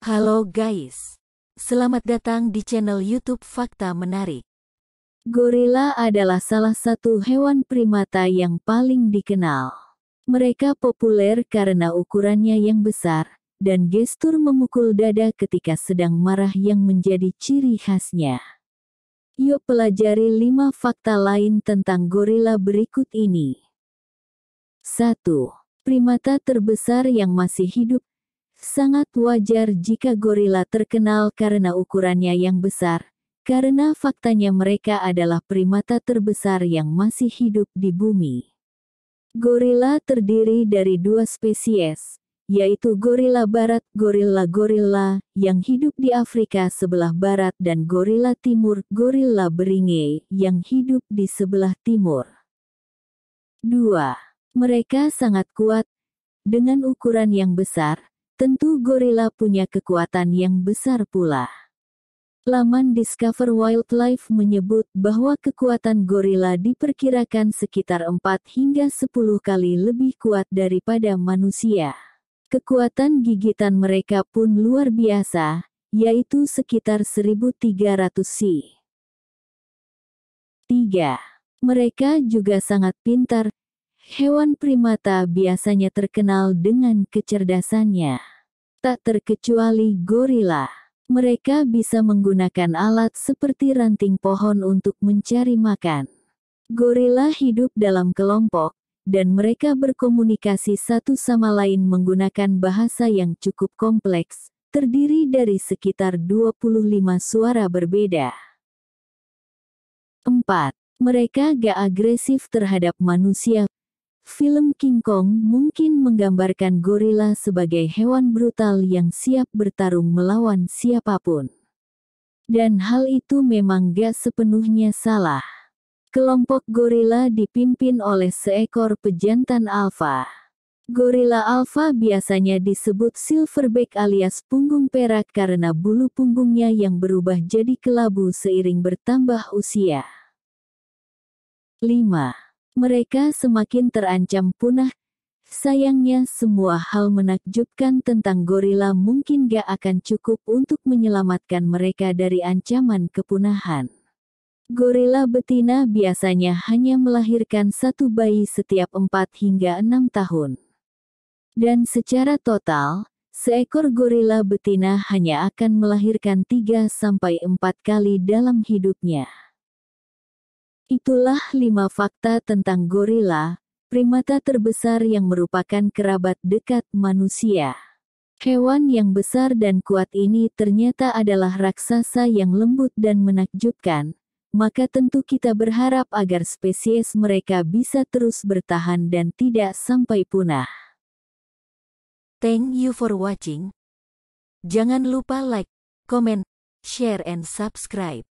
Halo guys, selamat datang di channel YouTube Fakta Menarik. Gorila adalah salah satu hewan primata yang paling dikenal. Mereka populer karena ukurannya yang besar dan gestur memukul dada ketika sedang marah yang menjadi ciri khasnya. Yuk pelajari 5 fakta lain tentang gorila berikut ini. 1. Primata terbesar yang masih hidup Sangat wajar jika gorila terkenal karena ukurannya yang besar, karena faktanya mereka adalah primata terbesar yang masih hidup di bumi. Gorila terdiri dari dua spesies, yaitu gorila barat, gorila gorilla yang hidup di Afrika sebelah barat dan gorila timur, gorilla beringe yang hidup di sebelah timur. 2. Mereka sangat kuat, dengan ukuran yang besar, Tentu gorila punya kekuatan yang besar pula. Laman Discover Wildlife menyebut bahwa kekuatan gorila diperkirakan sekitar 4 hingga 10 kali lebih kuat daripada manusia. Kekuatan gigitan mereka pun luar biasa, yaitu sekitar 1300 si. 3. Mereka juga sangat pintar. Hewan primata biasanya terkenal dengan kecerdasannya tak terkecuali gorila. Mereka bisa menggunakan alat seperti ranting pohon untuk mencari makan. Gorila hidup dalam kelompok, dan mereka berkomunikasi satu sama lain menggunakan bahasa yang cukup kompleks, terdiri dari sekitar 25 suara berbeda. 4. Mereka gak agresif terhadap manusia, Film King Kong mungkin menggambarkan gorila sebagai hewan brutal yang siap bertarung melawan siapapun. Dan hal itu memang gak sepenuhnya salah. Kelompok gorila dipimpin oleh seekor pejantan alfa. Gorila alfa biasanya disebut silverback alias punggung perak karena bulu punggungnya yang berubah jadi kelabu seiring bertambah usia. 5. Mereka semakin terancam punah. Sayangnya semua hal menakjubkan tentang gorila mungkin gak akan cukup untuk menyelamatkan mereka dari ancaman kepunahan. Gorila betina biasanya hanya melahirkan satu bayi setiap 4 hingga 6 tahun. Dan secara total, seekor gorila betina hanya akan melahirkan 3 sampai 4 kali dalam hidupnya. Itulah lima fakta tentang gorila, primata terbesar yang merupakan kerabat dekat manusia. Hewan yang besar dan kuat ini ternyata adalah raksasa yang lembut dan menakjubkan, maka tentu kita berharap agar spesies mereka bisa terus bertahan dan tidak sampai punah. Thank you for watching. Jangan lupa like, comment, share and subscribe.